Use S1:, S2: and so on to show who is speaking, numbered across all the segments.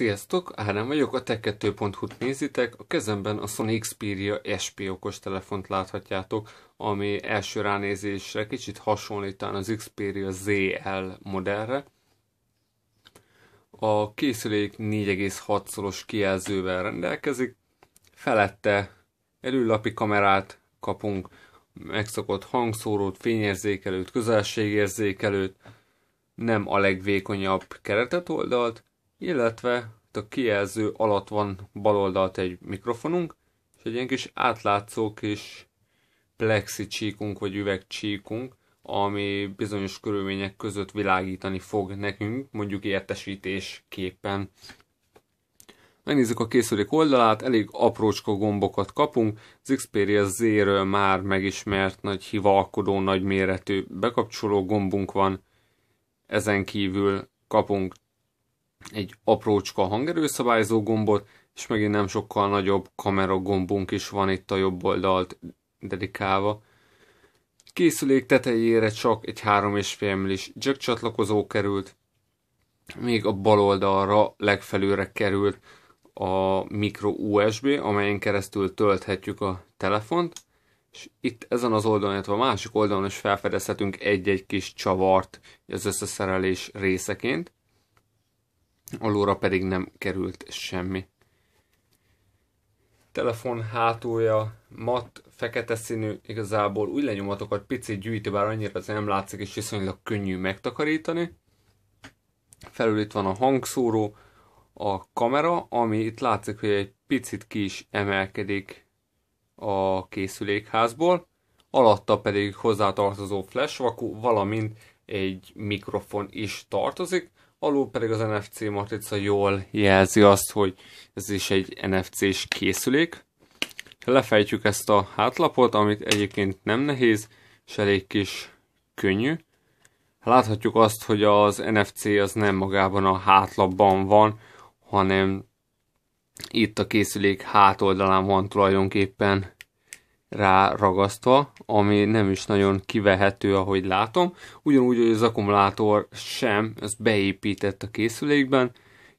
S1: Sziasztok, Ádám vagyok, a tech2.hu-t nézitek, a kezemben a Sony Xperia SP okos telefont láthatjátok, ami első ránézésre kicsit hasonlítan az Xperia ZL modellre. A készülék 4,6-szoros kijelzővel rendelkezik, felette előlapi kamerát kapunk, megszokott hangszórót, fényérzékelőt, közelségérzékelőt, nem a legvékonyabb keretet oldalt, illetve a kijelző alatt van baloldalt egy mikrofonunk, és egy ilyen kis átlátszó kis plexi csíkunk, vagy csíkunk, ami bizonyos körülmények között világítani fog nekünk, mondjuk értesítésképpen. Megnézzük a készülék oldalát, elég aprócska gombokat kapunk, az Xperia z már megismert nagy hivalkodó, nagyméretű bekapcsoló gombunk van, ezen kívül kapunk egy aprócska hangerőszabályzó gombot, és megint nem sokkal nagyobb kamera gombunk is van itt a jobb oldalt dedikálva. Készülék tetejére csak egy 3,5 mm jack csatlakozó került, még a bal oldalra legfelőre került a micro USB, amelyen keresztül tölthetjük a telefont, és itt ezen az oldalon, illetve a másik oldalon is felfedezhetünk egy-egy kis csavart az összeszerelés részeként alóra pedig nem került semmi. Telefon hátulja matt, fekete színű, igazából új lenyomatokat picit gyűjti, bár annyira az nem látszik, és viszonylag könnyű megtakarítani. Felül itt van a hangszóró, a kamera, ami itt látszik, hogy egy picit ki is emelkedik a készülékházból, alatta pedig hozzátartozó vaku, valamint egy mikrofon is tartozik, alul pedig az NFC matrica jól jelzi azt, hogy ez is egy NFC-s készülék. Lefejtjük ezt a hátlapot, amit egyébként nem nehéz, és elég kis könnyű. Láthatjuk azt, hogy az NFC az nem magában a hátlapban van, hanem itt a készülék hátoldalán van tulajdonképpen ráragasztva, ami nem is nagyon kivehető, ahogy látom. Ugyanúgy, hogy az akkumulátor sem, ez beépített a készülékben.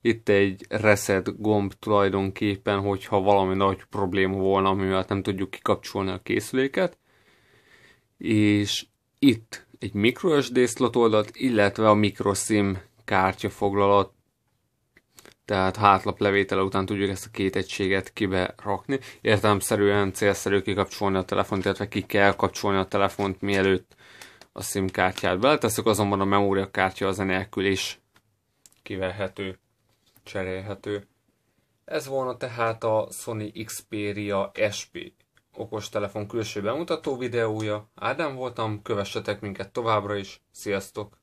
S1: Itt egy reset gomb tulajdonképpen, hogyha valami nagy probléma volna, amivel nem tudjuk kikapcsolni a készüléket. És itt egy microSD slot oldalt, illetve a microSIM kártya foglalat tehát hátlap levétele után tudjuk ezt a két egységet kibe rakni. Értelemszerűen célszerű kikapcsolni a telefont, illetve ki kell kapcsolni a telefont, mielőtt a SIM kártyát beleteszünk, azonban a memóriakártya az enélkül is kivehető, cserélhető. Ez volna tehát a Sony Xperia SP okostelefon külső bemutató videója. Ádám voltam, kövessetek minket továbbra is, sziasztok!